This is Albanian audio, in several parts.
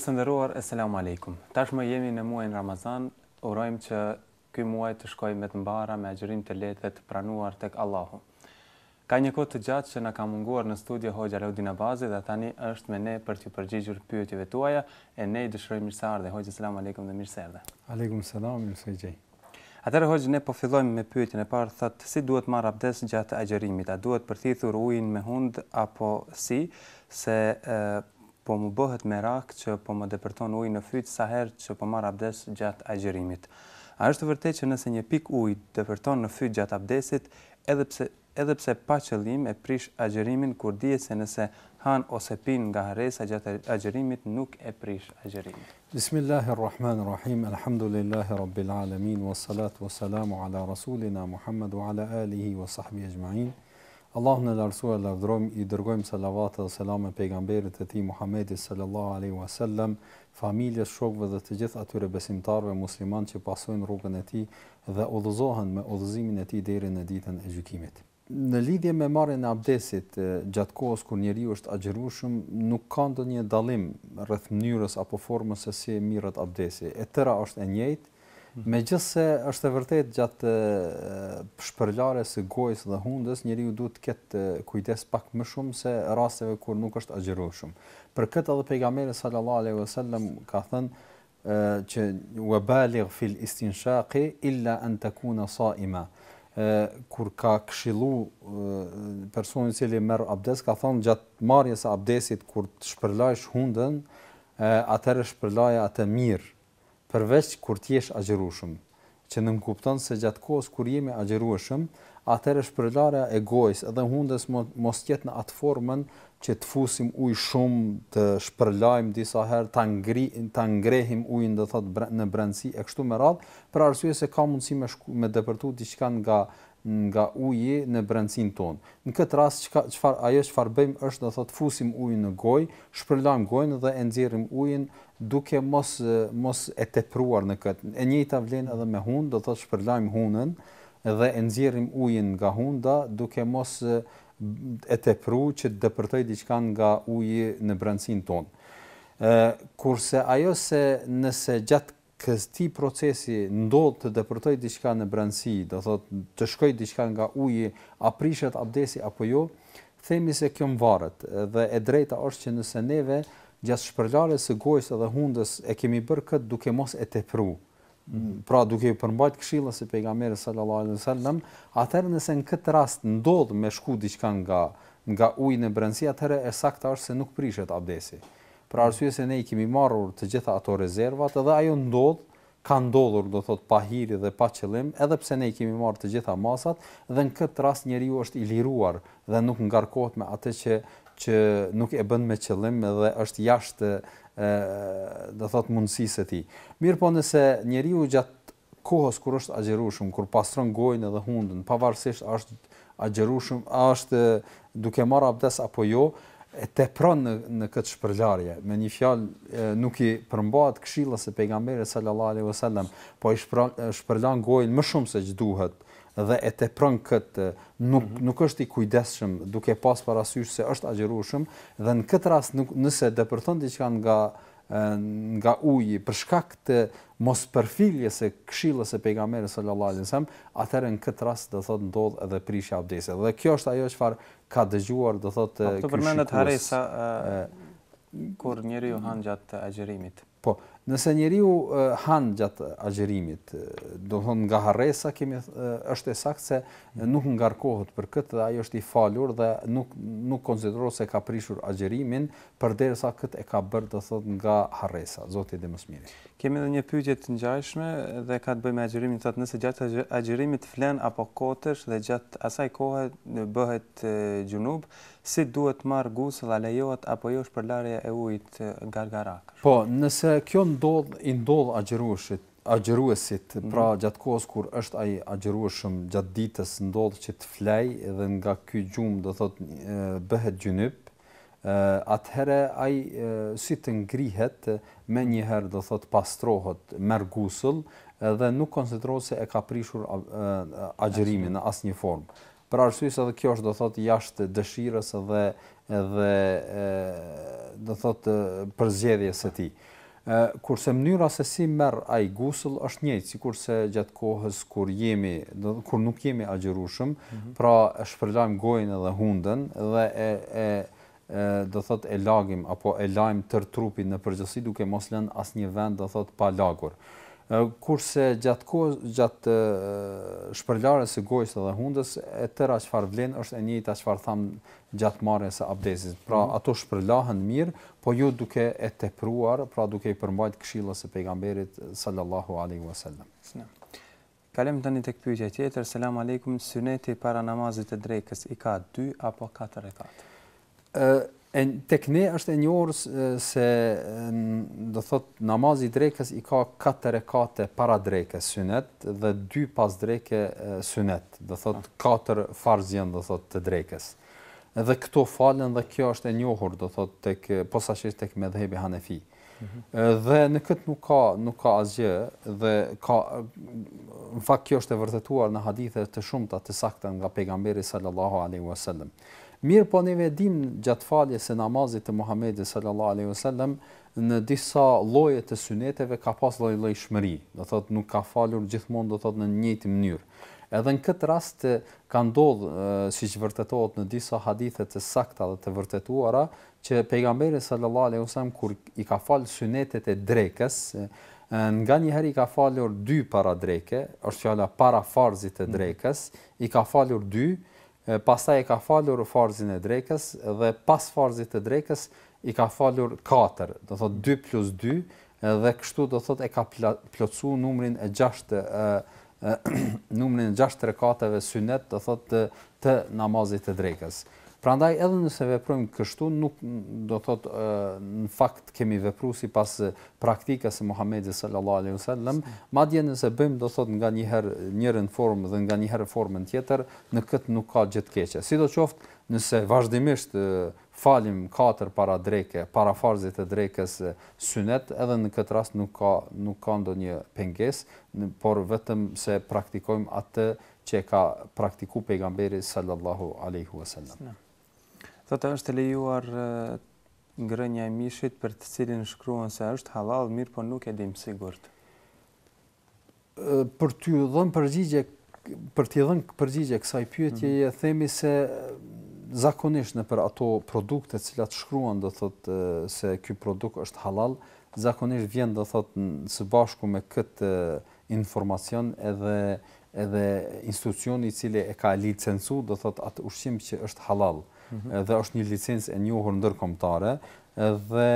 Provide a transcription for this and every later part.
Mirëmëngjes të nderuar, asalamu alaykum. Tashmë jemi në muajin Ramazan, urojmë që ky muaj të shkojë me të mbarë me agjërim të lehtë të pranuar tek Allahu. Ka një kohë të gjatë që na ka munguar në studio Hoxha Laudin Abazi dhe tani është me ne për të përgjigjur pyetjeve tuaja e ne i dëshirojmë mirëseardhje. Hoxha selam alejkum dhe mirëseardhje. Aleikum selam, mirësejje. Atëherë Hoxha ne po fillojmë me pyetjen e parë, thotë si duhet marr abdes gjatë agjërimit? A duhet përthithur ujin me hund apo si? Se po më bëhet merak që po më depërton ujë në fytë sa herë që po marr abdes gjatë agjërimit. A është vërtet që nëse një pik ujë depërton në fytë gjatë abdesit, edhe pse edhe pse pa qëllim e prish agjërimin kur dihet se nëse han ose pin nga harresa gjatë agjërimit nuk e prish agjërimin. Bismillahirrahmanirrahim. Alhamdulillahirabbil alamin wassalatu wassalamu ala rasulina Muhammad wa ala alihi wa sahbihi ecma'in. Allahun e lartësuar, lavdrojm i dërgojmë salavat dhe selam me pejgamberin e tij Muhamedi sallallahu alaihi wasallam, familjes, shokëve dhe të gjithë atyre besimtarëve muslimanë që pasojnë rrugën e tij dhe udhëzohen me udhëzimin e tij deri në ditën e gjykimit. Në lidhje me marrjen e abdesit gjatë kohës kur njeriu është agjërushëm, nuk ka ndonjë dallim rreth mënyrës apo formës se si mirret abdesi. E tëra është e njëjtë, Me gjithë se është e vërtet gjatë shpërlare së gojës dhe hundës, njëri ju duhet të ketë kujtes pak më shumë se rasteve kur nuk është agjeru shumë. Për këtë edhe pejgamerës sallallahu aleyhi sallam ka thënë që u e balig fil istin shaki illa antakuna sa ima. Kur ka këshilu personin cili merë abdes, ka thënë gjatë marjes e abdesit kur të shpërlajsh hundën, atër e shpërlaj atë mirë përveç kur ti jesh agjërushëm, që nëm kupton se gjatë kohës kur jemi agjërueshëm, atër është përdara e gojës edhe hundës mos tjetë në atë formën që të fusim ujë shumë të shpërlajmë disa herë ta ngri ta ngrehim ujin do thot në brancë e kështu me radh për arsye se ka mundësi me shku, me depërtu diçka nga nga uji në brendësin tonë. Në këtë rast çka çfar ajo çfar bëjmë është do thot fusim ujin në gojë, shpërlajmë gojën dhe e nxjerrim ujin duke mos mos e tepruar në këtë. E njëjta vlen edhe me hun, do thot shpërlajm hunën dhe e nxjerrim ujin nga hunda duke mos e tepru që të dëpërtoj diqka nga uji në brëndësin tonë. Kurse ajo se nëse gjatë kështi procesi ndodhë të dëpërtoj diqka në brëndësi, do thot të shkoj diqka nga uji, aprishet abdesi apo jo, themi se kjo më varët dhe e drejta është që nëse neve gjatë shpërlare së gojës edhe hundës e kemi bërë këtë duke mos e tepru. Mm. pra duke i përmbajt këshilla se pejgamberi sallallahu alaihi wasallam atëherë nëse në këtë rast ndodh me shku diçka nga nga uji në brendësi atëherë e saktë është se nuk prishet abdesi për arsye se ne i kemi marrur të gjitha ato rezervat dhe ajo ndodh ka ndodhur do thot pa hiri dhe pa qëllim edhe pse ne i kemi marrë të gjitha masat dhe në këtë rast njeriu është i liruar dhe nuk ngarkohet me atë që që nuk e bën me qëllim dhe është jashtë ë do thot mundësisë së tij. Mirë po nëse njeriu gjatë kohës kur është agjërushum, kur pastron gojën edhe hundën, pavarësisht a është agjërushum, a është duke marrë abdes apo jo, e tepron në në këtë shpërlarje. Me një fjalë nuk i përmbahet këshillës së pejgamberit sallallahu alaihi wasallam, po i shpërlan gojën më shumë se ç'duhet dhe e tepron kët eh, nuk mm -hmm. nuk është i kujdesshëm duke pas parasysh se është agjërueshëm dhe në kët rast nuk nëse depërton diçka nga eh, nga uji për shkak të mos përfiljes së këshillës së pejgamberit sallallahu alajhi wasallam atëherë në kët rast do thotë ndodh edhe prishja e abdesit dhe kjo është ajo çfarë ka dëgjuar do thotë po, eh, kështu përmendet Harisa, kur njeriu hanjat e agjërimit po Nëse njeriu han gjatë agjerimit, do të thonë nga harresa kemi është e saktë se nuk ngarkohet për këtë dhe ai është i falur dhe nuk nuk konsiderohet se ka prishur agjerimin përderisa këtë e ka bërë do të thotë nga harresa. Zoti dhe mësmiri. Kemë edhe një pyetje të ngjashme dhe ka të bëjë me agjerimin, thotë nëse gjatë agjerimit flen apo kotësh dhe gjatë asaj kohe bëhet gjunub, si duhet marë gusë dhe lejohet apo josh për larje e ujt gargarak? Po, nëse kjo ndodh, i ndodh agjeruesit, agjeruesit mm -hmm. pra gjatë kohës kur është ai agjerueshëm gjatë ditës ndodh që të flej dhe nga ky gjumë do thot e, bëhet gjynyp, atëherë ai si të ngrihet me një herë do thot pastrohet merr gusull dhe nuk konsiderohet se e ka prishur agjërimin në asnjë formë për arsyes se kjo është do thotë jashtë dëshirës edhe edhe do thotë për zgjedhjes së tij. Ë kurse mënyra se si merr ai gusull është njëjtë sikurse gjatë kohës kur jemi do kur nuk jemi agjërushëm, mm -hmm. pra e shpërlajm gojën edhe hundën dhe e e do thot e lagim apo e lajm tër trupin në përgjithësi duke mos lënë asnjë vend do thot pa lagur kurse gjatë kohës gjatë shpërlarjes së gojës dhe hundës e tëra çfarë vlen është e njëjta çfarë tham gjatë marrjes së abdesit. Pra mm -hmm. ato shpërlahen mirë, po ju duke e tepruar, pra duke i përmbajt këshillës së pejgamberit sallallahu alaihi wasallam. Kalem tani tek pyetja tjetër. Selam aleikum. Syneti para namazit të drekës i ka 2 apo 4 rekat? e tek ne është e njohur se do thot namazi i drekës i ka katër rekate para drekës sunet dhe dy pas drekës sunet do thot ah. katër farz janë do thot të drekës edhe këto falen dhe kjo është e njohur do thot tek posaçi tek mezhebi hanefi mm -hmm. dhe në kët nuk ka nuk ka asgjë dhe ka në fakt kjo është e vërtetuar në hadithe të shumta të sakta nga pejgamberi sallallahu alaihi wasallam Mirë po neve dim gjatë falje se namazit të Muhammedi sallallahu aleyhi sallam në disa lojet të syneteve ka pas loj loj shmëri, dhe thotë nuk ka falur gjithmonë dhe thotë në njëti mënyrë. Edhe në këtë rast ka ndodhë, si që vërtetohet në disa hadithet të sakta dhe të vërtetuara, që pejgamberi sallallahu aleyhi sallam kur i ka falë synetet e drekës, nga njëherë i ka falur dy para dreke, është që ala para farzit e drekës, mm. i ka falur dy, pastaj e ka falur farzin e drekës dhe pas farzit të drekës i ka falur 4, do thot 2 plus 2 dhe kështu do thot e ka plotsu numrin e 6 e numrin e 6 rekateve synet do thot të, të namazit të drekës. Pra ndaj edhe nëse veprojmë kështu, nuk do të thotë në fakt kemi vepruar sipas praktikës së Muhamedit sallallahu alaihi wasallam, madje nëse bëjmë do të thotë nga një herë një formë dhe nga një herë formën tjetër, në këtë nuk ka gjë të keqe. Sidoqoftë, nëse vazhdimisht falim katër para dreke, para farzit të drekës sunet, edhe në këtë rast nuk ka nuk ka ndonjë pengesë, por vetëm se praktikojmë atë që ka praktikuar pejgamberi sallallahu alaihi wasallam. Thotë është lejuar ngrënia e mishit për të cilin shkruan se është halal, mirë po nuk e dim sigurt. Për t'ju dhënë përgjigje për t'i dhënë përgjigje kësaj pyetje, mm -hmm. themi se zakonisht në për ato produkte të cilat shkruan do thotë se ky produkt është halal, zakonisht vjen do thotë së bashku me këtë informacion edhe edhe institucioni i cili e ka licencu do thot atë ushqim që është halal mm -hmm. dhe është një licencë e njohur ndërkombëtare dhe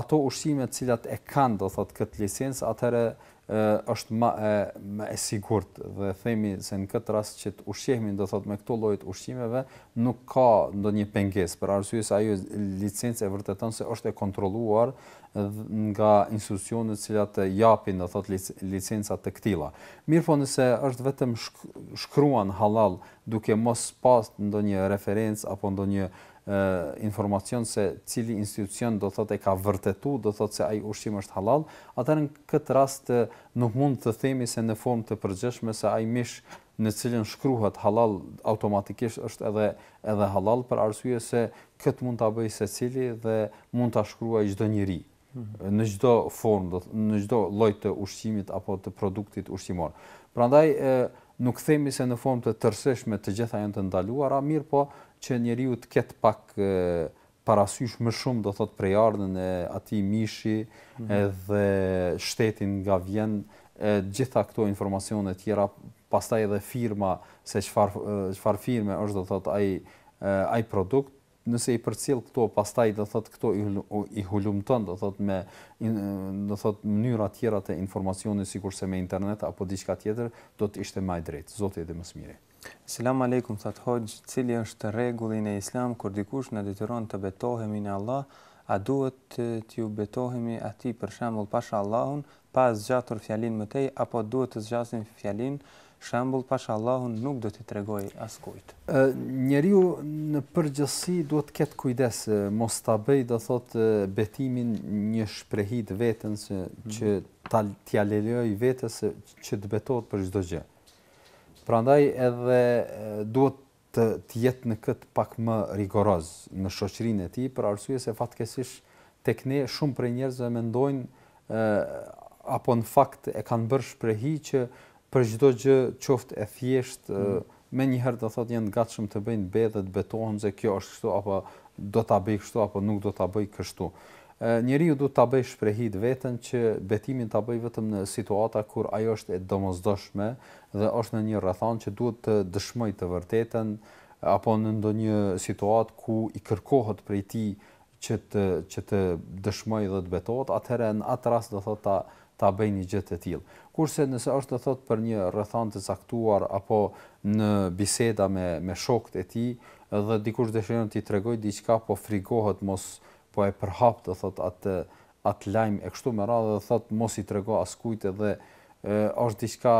ato ushqime të cilat e kanë do thot këtë licencë atëre është më e, e sigurt dhe themi se në këtë rast që të ushqehemi do thot me këto llojit ushqimeve nuk ka ndonjë pengesë për arsye se ajo licencë e vërteton se është e kontrolluar nga institucione të cilat japin do thot lic licenca të këtilla. Mirpo nëse është vetëm shk shkruan halal duke mos pas ndonjë referencë apo ndonjë informacion se cili institucion do thotë e ka vërtetu, do thotë se ai ushqim është halal, atëherë në këtë rast nuk mund të themi se në formë të përgjithshme se ai mish në cilën shkruhet halal automatikisht është edhe edhe halal për arsye se kët mund ta bëjë secili dhe mund ta shkruaj çdo njeri mhm. në çdo formë do thotë në çdo lloj të ushqimit apo të produktit ushqimor. Prandaj nuk themi se në formë të tërësishme të gjitha janë të ndaluara, mirë po që njeriu të ketë pak e, parasysh më shumë do thot prej ardhen e atij mishi mm -hmm. edhe shtetin nga vjen gjitha këto informacione të tjera pastaj edhe firma se çfar çfar firme është do thot ai ai produkt nëse i përcjell këto pastaj do thot këto i, i hulumton do thot me do thot mënyra të tjera të informacionit sikurse me internet apo diçka tjetër do të ishte më drejt zoti i dhe më së miri Selam aleikum, thot Hoxh, cili është rregulli në Islam kur dikush na detyron të betohemi në Allah, a duhet t'ju betohemi atij për shembull pa Allahun, pa zgjatur fjalin më tej apo duhet të zgjasim fjalin, shembull pa Allahun nuk do t'i tregoj askujt. Ë njeriu në përgjithësi duhet të ketë kujdes mos ta bëj do thot betimin një shprehit vetën se mhm. që t'ia lejoj vetes që të betohet për çdo gjë. Prandaj edhe duhet të jetë në këtë pak më rigoroz në shoqërinë e ti, për arsye se fatkesish tek ne shumë për njerëzve mendojnë apo në fakt e kanë bërë shprehi që për çdo gjë, qoftë e thjesht, mm. me një herë do thotë janë gatshëm të bëjnë të betohen se kjo është kështu apo do ta bëj kështu apo nuk do ta bëj kështu njeriu duhet ta bëj shprehit veten që betimin ta bëj vetëm në situata kur ajo është e domosdoshme dhe është në një rrethon që duhet të dëshmoj të vërtetën apo në ndonjë situatë ku i kërkohet prej tij që të që të dëshmoj dhe të betohet, atëherë në atë rast do thotë ta ta bëj një gjë të tillë. Kurse nëse është të thotë për një rrethon të caktuar apo në biseda me me shokët e tij dhe dikush dëshiron t'i tregoj diçka po frikohet mos po e përhap të thot atë at lajm e kështu me radhë dhe thot mos i trego askujt edhe është diçka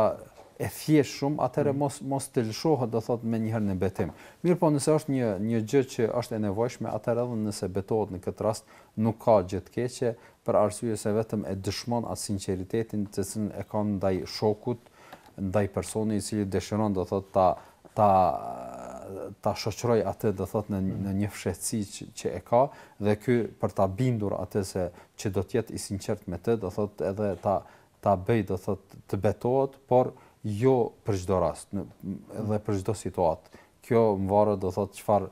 e thjesht shumë atëre mm. mos mos të lëshohet do thot me një herë në betim. Mirë po nëse është një një gjë që është e nevojshme atëherë edhe nëse betohet në këtë rast nuk ka gjë të keqe për arsye se vetëm e dëshmon atë sinqeritetin të cilin e ka ndaj shokut, ndaj personit i cili dëshiron do thot ta ta ta shoqëroj atë do thot në në një fshehtësi që, që e ka dhe ky për ta bindur atë se që do të jetë i sinqert me të do thot edhe ta ta bëj do thot të betohet por jo për çdo rast në, edhe për çdo situatë kjo më varet do thot çfarë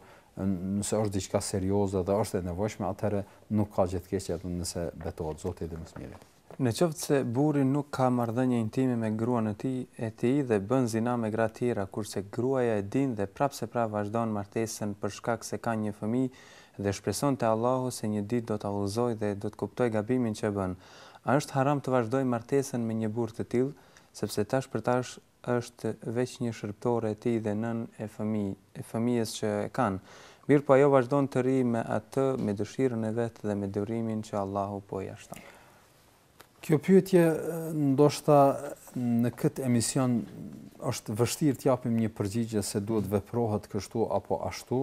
nëse është diçka serioze dhe është e nevojshme atëre nuk ka gjithë keqja nëse betohet zoti dhe më së mirë Në qoftë se buri nuk ka marrëdhënie intime me gruan e tij, e tij dhe bën zinë me gra të tjera, kurse gruaja e din dhe prapse prap vazhdon martesën për shkak se ka një fëmijë dhe shpreson te Allahu se një ditë do ta udhëzoj dhe do të kuptoj gabimin që bën. A është haram të vazhdoj martesën me një burr të tillë, sepse tash për tash është veç një shërbëtore e tij dhe nën e fëmijë, e fëmijës që e kanë. Mirpo po ajo vazhdon të rri me atë me dëshirën e vet dhe me durimin që Allahu po Kjo pyetje ndoshta në këtë emision është vështirë të japim një përgjigje se duhet veprohet kështu apo ashtu,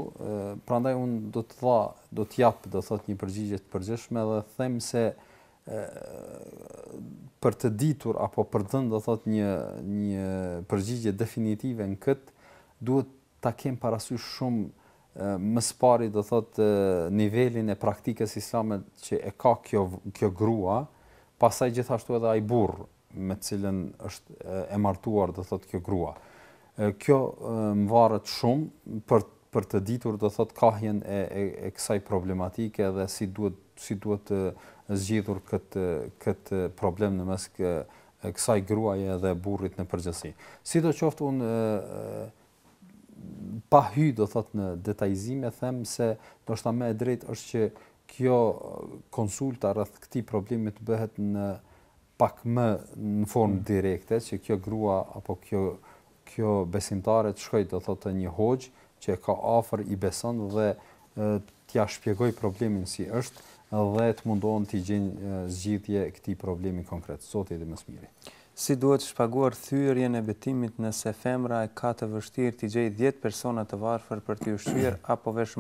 prandaj un do të dha, do të jap, do thot një përgjigje të përgjithshme dhe them se për të ditur apo për dhënë do thot një një përgjigje definitive në këtë duhet ta kem parasysh shumë më së pari do thot nivelin e praktikës islame që e ka kjo kjo grua, pasaj gjithashtu edhe ai burr me cilën është e martuar do thotë kjo grua. Kjo më varet shumë për për të ditur do thotë kahjen e, e e kësaj problematike dhe si duhet si duhet të zgjidhur këtë këtë problem në mes kë, kësaj gruaje dhe burrit në përgjithësi. Sidoqoftë un pa hy do thotë në detajzim e them se do të thamë e drejtë është që kjo konsulta rreth këtij problemi të bëhet në pak më në formë mm. direkte që kjo grua apo kjo kjo besimtare të shkojë të thotë një hoxh që ka afër i beson dhe t'ia shpjegoj problemin si është dhe të mundohen të gjenë zgjidhje këtij problemi konkret. Sot edhe më së miri. Si duhet shpaguar thyrjen e betimit nëse femra e ka të vështirë të gjej 10 persona të varfër për të ushqyer apo vesh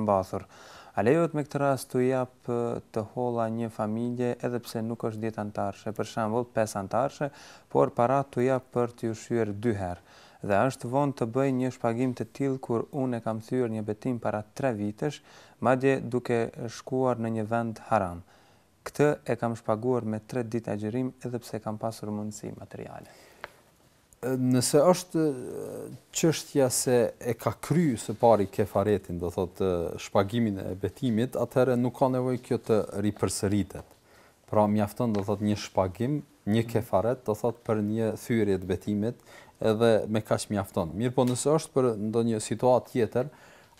A me këtë rast të jap të holla një familje edhe pse nuk është dhjetë antarëshe, për shembull 5 antarëshe, por para të jap për të ushqyer dy herë. Dhe është vonë të bëj një shpagim të tilë kur unë kam thyër një betim para 3 vitesh, madje duke shkuar në një vend haram. Këtë e kam shpaguar me 3 ditë agjërim edhe pse kam pasur mundësi materiale nëse është qështja se e ka kry së pari kefaretin, do thot shpagimin e betimit, atëherë nuk ka nevoj kjo të ripërsëritet. Pra mjafton, do thot një shpagim, një mhm. kefaret, do thot për një thyri e të betimit, edhe me kash mjafton. Mirë po nëse është për ndonjë një situat tjetër,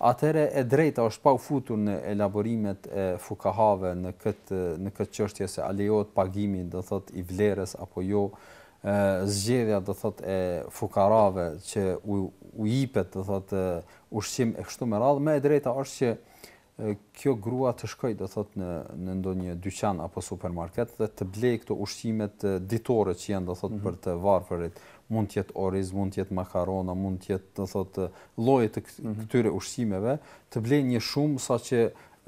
atëherë e drejta është pa u futur në elaborimet e fukahave në këtë në këtë çështje se a lejohet pagimi, do thotë i vlerës apo jo zgjedhja do thot e fukarave që u u jipet do thot ushqim e kështu me radhë më e drejta është që kjo grua të shkojë do thot në në ndonjë dyqan apo supermarket dhe të blejë këto ushqime ditore që janë do thot mm -hmm. për të varfërit mund të jetë oriz mund të jetë makarona mund të jetë do thot lloje të mhm. këtyre ushqimeve të blej një shumë saqë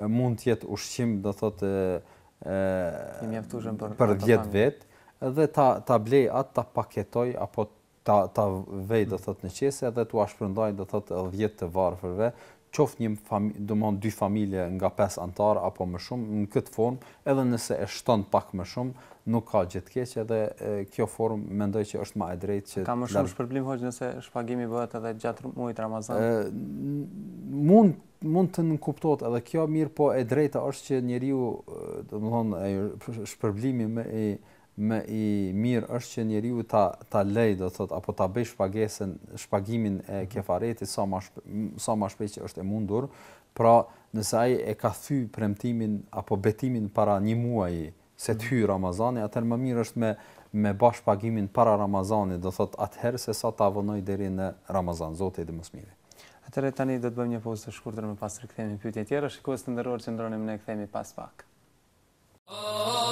mund të jetë ushqim do thot e për për 10 vet dhe ta ta blej atë ta paketoj apo ta ta vej do thot në qese dhe tua shpërndaj do thot 10 vjet të varfërve qof një familje, do të thonë dy familje nga pesë anëtar apo më shumë në këtë formë, edhe nëse e shton pak më shumë, nuk ka gjë të keqe dhe e, kjo formë mendoj që është më e drejtë që ka më shumë shpërblim hoj nëse shpagimi bëhet edhe gjatë muajit Ramazan. Ë mund mund të nuk kuptohet edhe kjo mirë, po e drejta është që njeriu do të thonë shpërblimi më i më i mirë është që njeriu ta ta lej do thot apo ta bësh pagesën shpagimin e mhm. kefaretit sa më sa më shpejt që është e mundur, pra nëse ai e ka thy premtimin apo betimin para një muaji se të mhm. hyr Ramazani, atëherë më mirë është me me bash pagimin para Ramazanit, do thot atëherë se sa ta vonoj deri në Ramazan, Zoti i mëshirë. Atëherë tani do të bëjmë një pauzë të shkurtër më pas rikthehemi të tjera, shikues të nderuar që ndronim ne kthehemi pas pak. Oh, oh, oh.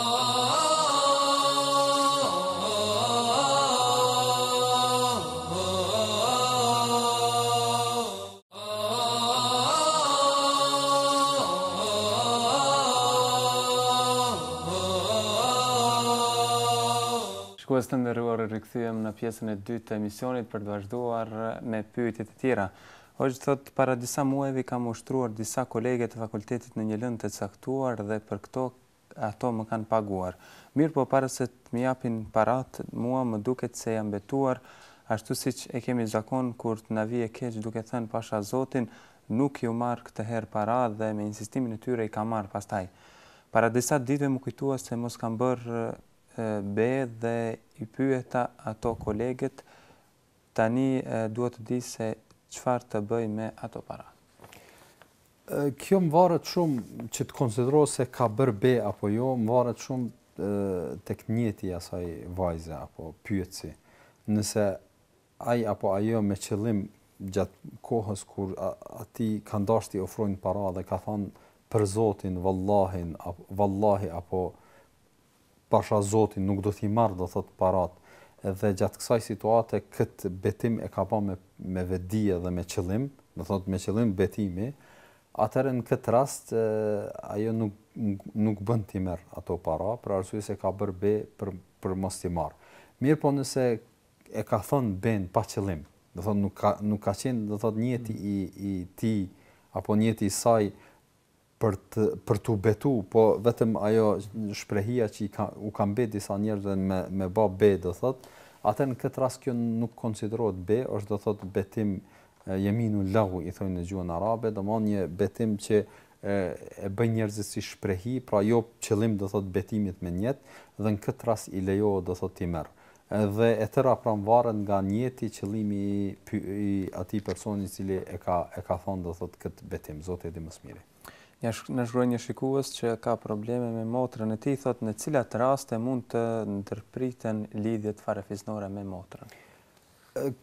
së të nderuar, rikthehem në pjesën e dytë të emisionit për të vazhduar me pyetjet e tjera. Hoxh thot para disa muajve kam ushtruar disa kolege të fakultetit në një lëndë të caktuar dhe për këto ato më kanë paguar. Mirë, por para se të më japin paratë, mua më duket se jam betuar, ashtu siç e kemi zakon kur të na e keq duke thënë pasha Zotin, nuk ju marr këtë herë para dhe me insistimin e tyre i kam marr pastaj. Para disa ditëve më kujtuas se mos kam bërë B dhe i pyeta ato kolegët tani duhet të di se çfarë të bëj me ato para. Kjo më varet shumë që të konsiderohet se ka bër B apo jo, më varet shumë tek njëti asaj vajze apo pyetësi. Nëse ai apo ajo me qëllim gjatë kohës kur ati kanë dashti ofrojnë para dhe ka thanë për zotin, vallahin, vallahi apo, vallahi, apo pasha Zotin, nuk do t'i marrë, do thot, parat. Edhe gjatë kësaj situate, këtë betim e ka pa me, me vedije dhe me qëllim, do thot, me qëllim betimi, atërë në këtë rast, e, ajo nuk, nuk bënd t'i merr ato para, për arsuj se ka bërë be për, për mos t'i marrë. Mirë po nëse e ka thon ben pa qëllim, do thot, nuk ka, nuk ka qenë, do thot, njeti i, i ti, apo njeti i saj, për të për tu betu, po vetëm ajo shprehja që ka, u ka mbet disa njerëzën me me bë be do thot, atë në këtë rast kjo nuk konsiderohet be, është do thot betim yeminu lahu i thonë në gjuhën arabe, do më një betim që e, e bën njerëzit si shprehi, pra jo qëllim do thot betimit me njet, dhe në këtë rast i lejo do thot ti merr dhe e tëra pran varet nga njëti qëllimi i, i atij personi i cili e ka e ka thonë do thot kët betim zoti i di më së miri në shkruaj një shikues që ka probleme me motrën e tij, thot në cilat raste mund të ndërpriten lidhjet farefisnore me motrën.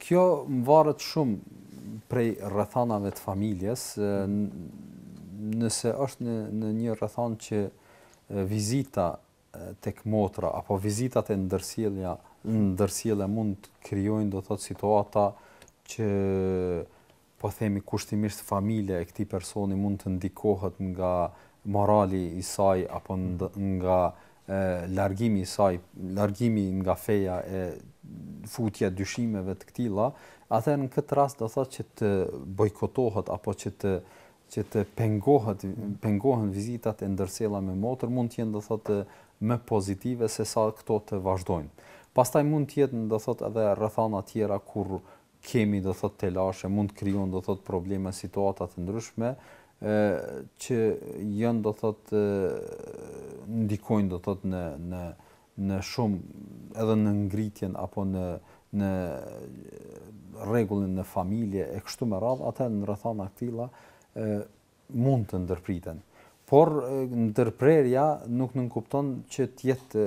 Kjo varet shumë prej rrethanave të familjes, nëse është në në një rrethon që vizita tek motra apo vizitat e ndërsjellja ndërsjellja mund krijojnë do thotë situata që po themi kushtimisht familja e këtij personi mund të ndikohet nga morali i saj apo nga e, largimi i saj, largimi nga feja e futja dyshimeve të këtilla, atëherë në këtë rast do thotë që të bojkotohet apo që të që të pengohet pengohen vizitat e ndërsjella me motër mund të jenë do thotë më pozitive se sa këto të vazhdojnë. Pastaj mund të jetë do thotë edhe rrethana të tjera kur kemi do thot lashe, mund të krijojnë do thot probleme situata të ndryshme ë që janë do thot ndikojnë do thot në në në shumë edhe në ngritjen apo në në rregullin në familje e kështu me radhë atë në rrethana të tilla ë mund të ndërpriten por ndërprerja nuk nënkupton që të jetë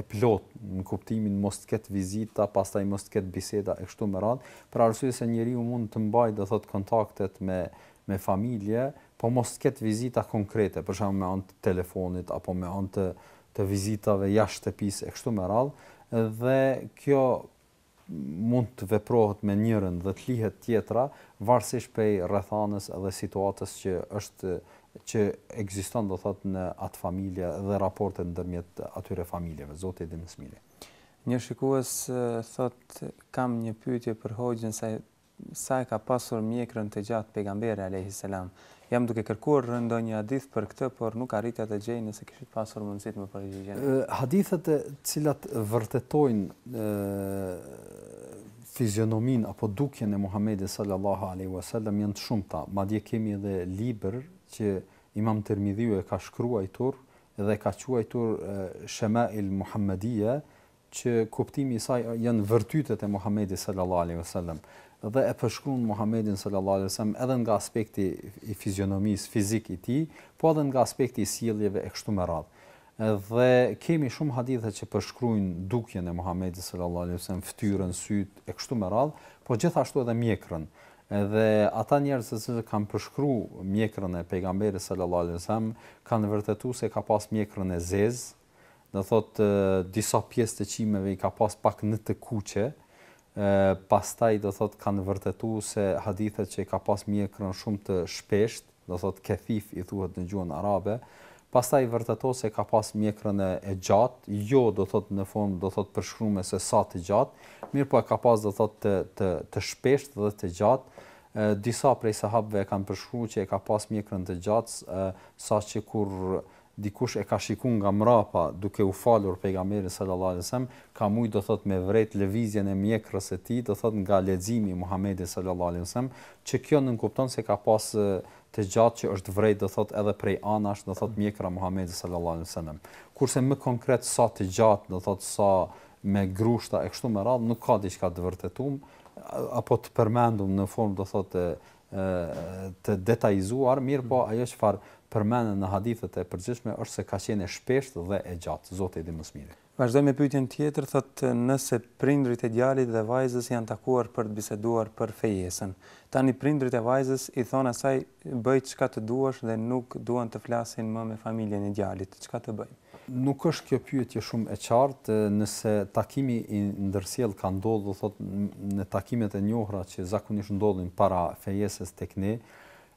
e plot në kuptimin mos të ketë vizita, pastaj mos të ketë biseda e kështu me radhë, për arsye se njeriu mund të mbajë do thot kontaktet me me familje, po mos të ketë vizita konkrete, për shembull me anë të telefonit apo me anë të të vizitave jashtë shtëpisë e kështu me radhë, dhe kjo mund të veprohet me njërin dhe të lihet tjetra varësisht prej rrethanës dhe situatës që është që ekziston do thot në atë familje dhe raporte ndërmjet atyre familjeve zoti i dimë smili një shikues thot kam një pyetje për hoxhën, sa sa e ka pasur mjekrën të gjatë pejgamberi alayhi salam jam duke kërkuar ndonjë hadith për këtë por nuk arrita të gjej nëse kishit pasur mundësi të më përgjigjeni hadithat të cilat vërtetojnë fizionomin apo dukjen e Muhamedit sallallahu alaihi wasallam janë të shumta madje kemi edhe libra që Imam Tirmidhiu e ka shkruar dhe ka quajtur Shema'il Muhammadia që kuptimi i saj janë vërtytet e Muhamedit sallallahu alaihi wasallam dhe e përshkruan Muhamedit sallallahu alaihi wasallam edhe nga aspekti i fizionomisë fizik i tij, po edhe nga aspekti i sjelljeve e kështu me radhë. Dhe kemi shumë hadithe që përshkruajnë dukjen e Muhamedit sallallahu alaihi wasallam, fytyrën, syt e kështu me radhë, po gjithashtu edhe mjekrën dhe ata njerëz që kanë përshkruar mjekrën e pejgamberit sallallahu alajhi wasallam kanë vërtetuar se ka pas mjekrën e zez, do thotë disa pjesë të qimeve i ka pas pak në të kuqe, pastaj do thotë kanë vërtetuar se hadithet që i ka pas mjekrën shumë të shpeshtë, do thotë kefif i thuhet në gjuhën arabe, pastaj vërtetuar se ka pas mjekrën e gjatë, jo do thotë në fund do thotë përshkruhme se sa të gjatë, mirë po e ka pas do thotë të të të shpeshtë dhe të gjatë disa prej sahabëve e kanë përshkruar që e ka pas mjekrën të gjatës, sa që kur dikush e ka shikun nga mrapa duke u falur pejgamberin sallallahu alaihi wasallam ka mujt do thot me vret lëvizjen e mjekrës së tij do thot nga leximi i Muhamedit sallallahu alaihi wasallam që kjo nuk kupton se ka pas të gjatë që është vret do thot edhe prej anash do thot mjekra Muhamedit sallallahu alaihi wasallam kurse më konkret sa të gjatë do thot sa me grushta e kështu me radh nuk ka diçka të vërtetuar apo të përmendum në formë do thotë të detajzuar mirë po mm. ajo çfarë përmendet në hadithet e përgjithshme është se ka qenë e shpeshtë dhe e gjatë zoti i di më së miri Vazhdojmë me pyetjen tjetër thotë nëse prindrit e djalit dhe vajzës janë takuar për të biseduar për fejesën tani prindrit e vajzës i thonë asaj bëj çka të duash dhe nuk duan të flasin më me familjen e djalit çka të bëjnë Nuk është kjo pyetje shumë e qartë nëse takimi i ndërsjell ka ndodhur, do thotë në takimet e njohura që zakonisht ndodhin para fejeses tek ne,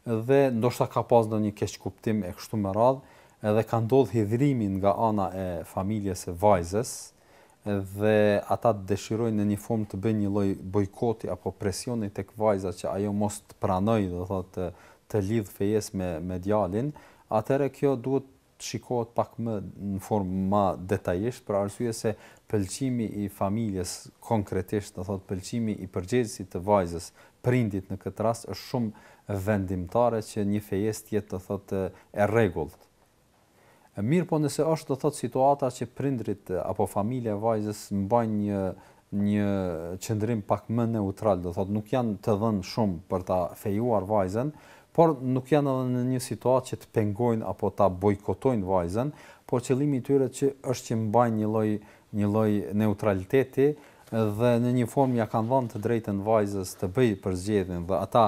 dhe ndoshta ka pas ndonjë kuptim e kështu me radhë, edhe ka ndodhur hidhrimi nga ana e familjes së vajzës dhe ata dëshirojnë në një formë të bëjnë një lloj bojkoti apo presioni tek vajza që ajo mos të pranojë, do thotë të lidh fejes me me djalin, atëherë kjo duhet të shikohet pak më në formë më detajisht për arsye se pëlqimi i familjes konkretisht, do thot pëlqimi i përgjegjësit të vajzës, prindit në këtë rast është shumë vendimtare që një fejes të jetë të thot e rregullt. Mirë, po nëse është do thot situata që prindrit apo familja e vajzës mbajnë një një qendrim pak më neutral, do thot nuk janë të dhënë shumë për ta fejuar vajzën, por nuk janë edhe në një situatë që të pengojnë apo ta bojkotojnë vajzën, por qëllimi i tyre që është që mbajnë një lloj një lloj neutraliteti dhe në një formë ja kanë dhënë të drejtën vajzës të bëjë përzgjedhjen dhe ata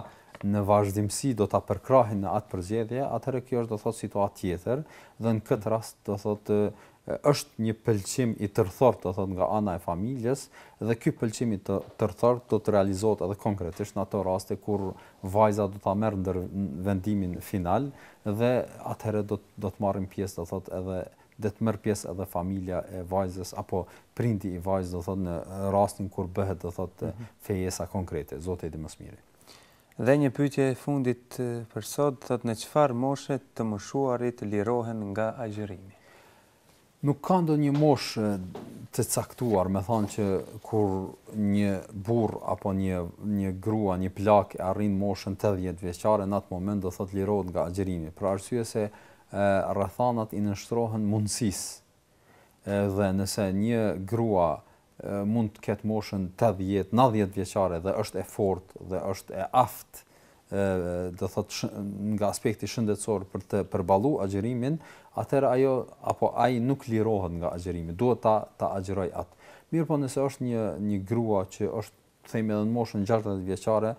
në vazhdimsi do ta përkrahin në atë përzgjedhje, atëherë kjo është do thotë situatë tjetër dhe në këtë rast do thotë është një pëlqim i tërthort të thot nga ana e familjes dhe ky pëlqim i tërthort do të realizohet edhe konkretisht në ato raste kur vajza do ta merr ndër vendimin final dhe atëherë do të do të marrin pjesë të thot edhe do të merr pjesë edhe familja e vajzës apo prindi i vajzës do thot në rastin kur bëhet do thot mhm. fejesa konkrete zoti i mëshmirë Dhe një pyetje e fundit për sot, thot në çfarë moshe të mëshuarit lirohen nga agjërimi? nuk ka ndonjë moshë të caktuar me thanë që kur një burr apo një një grua një plak arrin moshën 80 vjeçare në atë moment do thot lirohet nga xjerimi për arsye se rrethanat i nështrohen mundësisë edhe nëse një grua mund të ketë moshën 80 90 vjeçare dhe është e fortë dhe është e aftë do thot nga aspekti shëndetësor për të përballu agjerimin, atëherë ajo apo ai nuk lirohet nga agjërimi, duhet ta ta agjëroj atë. Mirë po nëse është një një grua që është themi edhe në moshën 60 vjeçare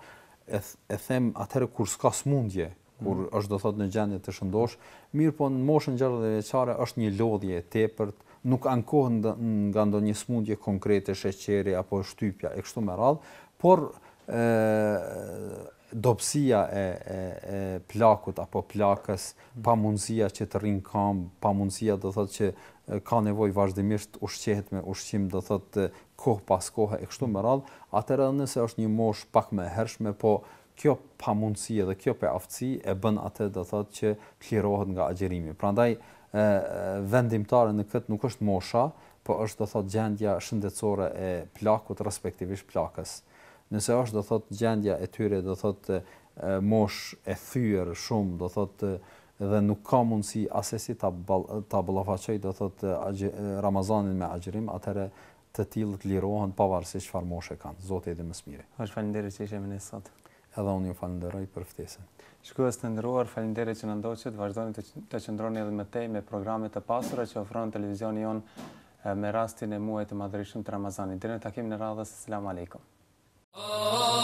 e e them atëherë kur s'ka smundje, kur mm. është do thot në gjendje të shëndosh, mirë po në moshën 60 vjeçare është një lodhje e tepërt, nuk ankohet nga ndonjë smundje konkrete, sheqeri apo shtypja e kështu me radhë, por dopsia e, e, e plakut apo plakës, pa mundësia që të rinë kam, pa mundësia do thot që ka nevoj vazhdimisht ushqehet me ushqim do thot kohë pas kohë e kështu më radhë, atër edhe nëse është një mosh pak me hershme, po kjo pa mundësia dhe kjo pe aftësi e bën atër do thot që klirohet nga agjerimi. Pra ndaj vendimtare në këtë nuk është mosha, po është do thot gjendja shëndetsore e plakut, respektivisht plakës nëse është do thotë gjendja e tyre do thotë mosh e thyer shumë do thotë dhe nuk ka mundësi asesi ta bal, ta ballafaçoj do thotë Ramazanin me agjrim atëre të tillë të lirohen pavarësisht çfarë moshe kanë zoti i dhe më smire. Ju falenderoj që jemi ne sot. Edhe unë ju falenderoj për ftesën. Shkues të nderuar, faleminderit që na ndoqët, vazhdoni të të qëndroni edhe më tej me programe të pasura që ofron televizioni jon me rastin e muajit të madhreshëm të Ramazanit. Deri në takimin e radhës, selam aleikum. Oh.